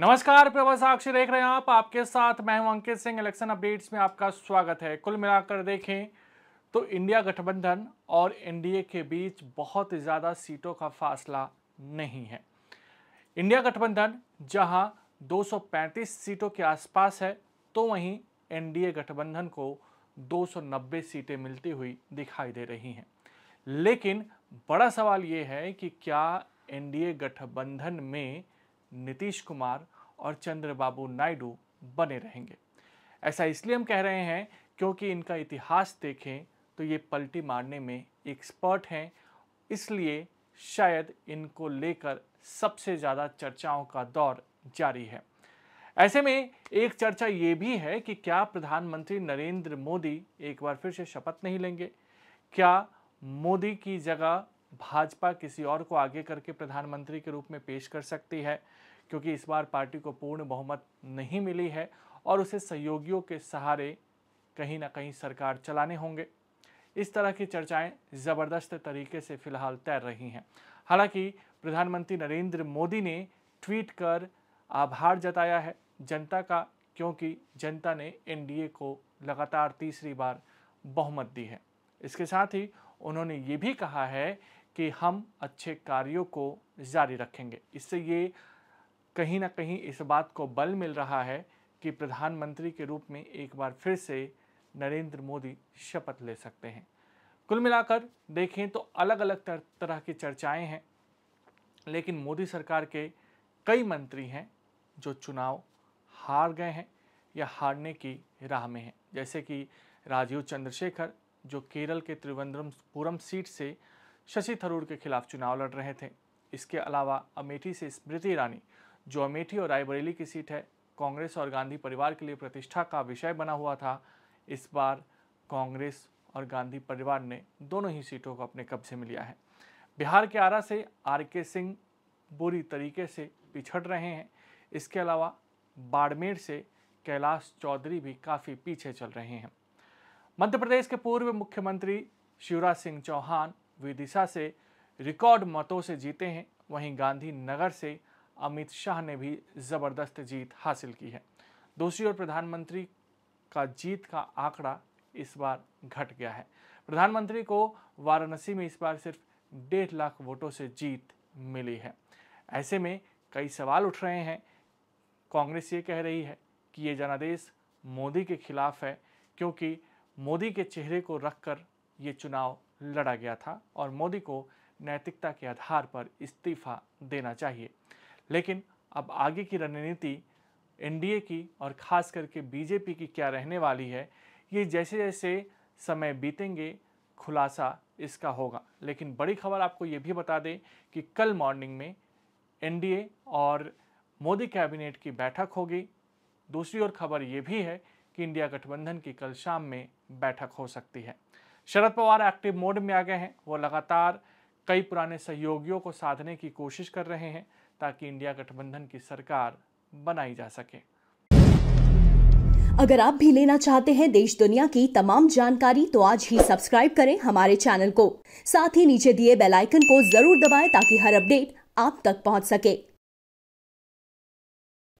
नमस्कार प्रभा साक्षी देख रहे हैं आप आपके साथ मैं हूं अंकित सिंह इलेक्शन अपडेट्स में आपका स्वागत है कुल मिलाकर देखें तो इंडिया गठबंधन और एनडीए के बीच बहुत ज़्यादा सीटों का फासला नहीं है इंडिया गठबंधन जहां 235 सीटों के आसपास है तो वहीं एनडीए गठबंधन को 290 सीटें मिलती हुई दिखाई दे रही हैं लेकिन बड़ा सवाल ये है कि क्या एन गठबंधन में नीतीश कुमार और चंद्रबाबू नायडू बने रहेंगे ऐसा इसलिए हम कह रहे हैं क्योंकि इनका इतिहास देखें तो ये पलटी मारने में एक्सपर्ट हैं इसलिए शायद इनको लेकर सबसे ज़्यादा चर्चाओं का दौर जारी है ऐसे में एक चर्चा ये भी है कि क्या प्रधानमंत्री नरेंद्र मोदी एक बार फिर से शपथ नहीं लेंगे क्या मोदी की जगह भाजपा किसी और को आगे करके प्रधानमंत्री के रूप में पेश कर सकती है क्योंकि इस बार पार्टी को पूर्ण बहुमत नहीं मिली है और उसे सहयोगियों के सहारे कहीं ना कहीं सरकार चलाने होंगे इस तरह की चर्चाएं ज़बरदस्त तरीके से फिलहाल तैर रही हैं हालांकि प्रधानमंत्री नरेंद्र मोदी ने ट्वीट कर आभार जताया है जनता का क्योंकि जनता ने एनडीए को लगातार तीसरी बार बहुमत दी है इसके साथ ही उन्होंने ये भी कहा है कि हम अच्छे कार्यों को जारी रखेंगे इससे ये कहीं ना कहीं इस बात को बल मिल रहा है कि प्रधानमंत्री के रूप में एक बार फिर से नरेंद्र मोदी शपथ ले सकते हैं कुल मिलाकर देखें तो अलग अलग तरह की चर्चाएं हैं लेकिन मोदी सरकार के कई मंत्री हैं जो चुनाव हार गए हैं या हारने की राह में हैं जैसे कि राजीव चंद्रशेखर जो केरल के त्रिवेंद्रमपुरम सीट से शशि थरूर के खिलाफ चुनाव लड़ रहे थे इसके अलावा अमेठी से स्मृति ईरानी जो अमेठी और रायबरेली की सीट है कांग्रेस और गांधी परिवार के लिए प्रतिष्ठा का विषय बना हुआ था इस बार कांग्रेस और गांधी परिवार ने दोनों ही सीटों को अपने कब्जे में लिया है बिहार के आरा से आर के सिंह बुरी तरीके से पिछड़ रहे हैं इसके अलावा बाड़मेर से कैलाश चौधरी भी काफ़ी पीछे चल रहे हैं मध्य प्रदेश के पूर्व मुख्यमंत्री शिवराज सिंह चौहान विदिशा से रिकॉर्ड मतों से जीते हैं वहीं गांधीनगर से अमित शाह ने भी ज़बरदस्त जीत हासिल की है दूसरी ओर प्रधानमंत्री का जीत का आंकड़ा इस बार घट गया है प्रधानमंत्री को वाराणसी में इस बार सिर्फ डेढ़ लाख वोटों से जीत मिली है ऐसे में कई सवाल उठ रहे हैं कांग्रेस ये कह रही है कि ये जनादेश मोदी के खिलाफ है क्योंकि मोदी के चेहरे को रखकर ये चुनाव लड़ा गया था और मोदी को नैतिकता के आधार पर इस्तीफा देना चाहिए लेकिन अब आगे की रणनीति एनडीए की और ख़ास करके बीजेपी की क्या रहने वाली है ये जैसे जैसे समय बीतेंगे खुलासा इसका होगा लेकिन बड़ी खबर आपको ये भी बता दें कि कल मॉर्निंग में एनडीए और मोदी कैबिनेट की बैठक होगी दूसरी ओर खबर ये भी है कि इंडिया गठबंधन की कल शाम में बैठक हो सकती है शरद पवार एक्टिव मोड में आ गए हैं वो लगातार कई पुराने सहयोगियों को साधने की कोशिश कर रहे हैं ताकि इंडिया गठबंधन की सरकार बनाई जा सके अगर आप भी लेना चाहते हैं देश दुनिया की तमाम जानकारी तो आज ही सब्सक्राइब करें हमारे चैनल को साथ ही नीचे दिए बेल आइकन को जरूर दबाएं ताकि हर अपडेट आप तक पहुंच सके